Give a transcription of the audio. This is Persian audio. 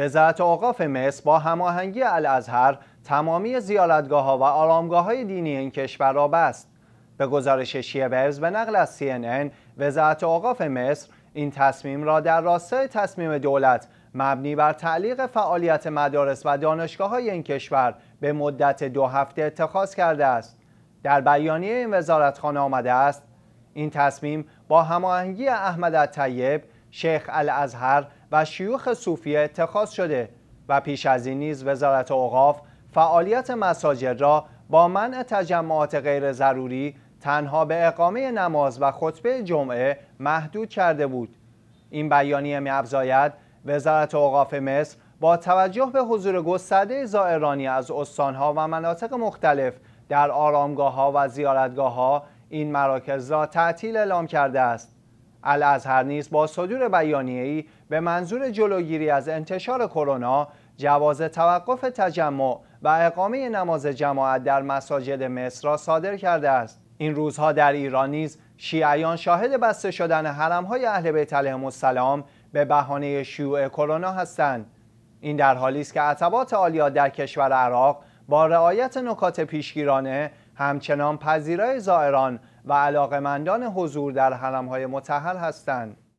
وزارت اوقاف مصر با هماهنگی الازهر تمامی زیارتگاه ها و آرامگاه های دینی این کشور را بست. به گزارش برز به نقل از CNN وزارت اوقاف مصر این تصمیم را در راستای تصمیم دولت مبنی بر تعلیق فعالیت مدارس و دانشگاه های این کشور به مدت دو هفته اتخاذ کرده است. در بیانیه این وزارتخانه آمده است این تصمیم با هماهنگی احمد الطیب شیخ الازهر و شیوخ صوفیه اتخاذ شده و پیش از این نیز وزارت اوقاف فعالیت مساجد را با منع تجمعات غیر ضروری تنها به اقامه نماز و خطبه جمعه محدود کرده بود این بیانیه میافزاید وزارت اوقاف مصر با توجه به حضور گسترده زائرانی از استانها و مناطق مختلف در آرامگاه ها و زیارتگاه ها این مراکز را تعطیل اعلام کرده است الازهر نیز با صدور بیانیه‌ای به منظور جلوگیری از انتشار کرونا جواز توقف تجمع و اقامه نماز جماعت در مساجد مصر را صادر کرده است این روزها در ایران نیز شیعیان شاهد بسته شدن حرمهای اهل بیت علیهم السلام به بهانه شیوع کرونا هستند این در حالی است که عتبات عالیات در کشور عراق با رعایت نکات پیشگیرانه همچنان پذیرای زائران و علاقمندان حضور در های متحل هستند.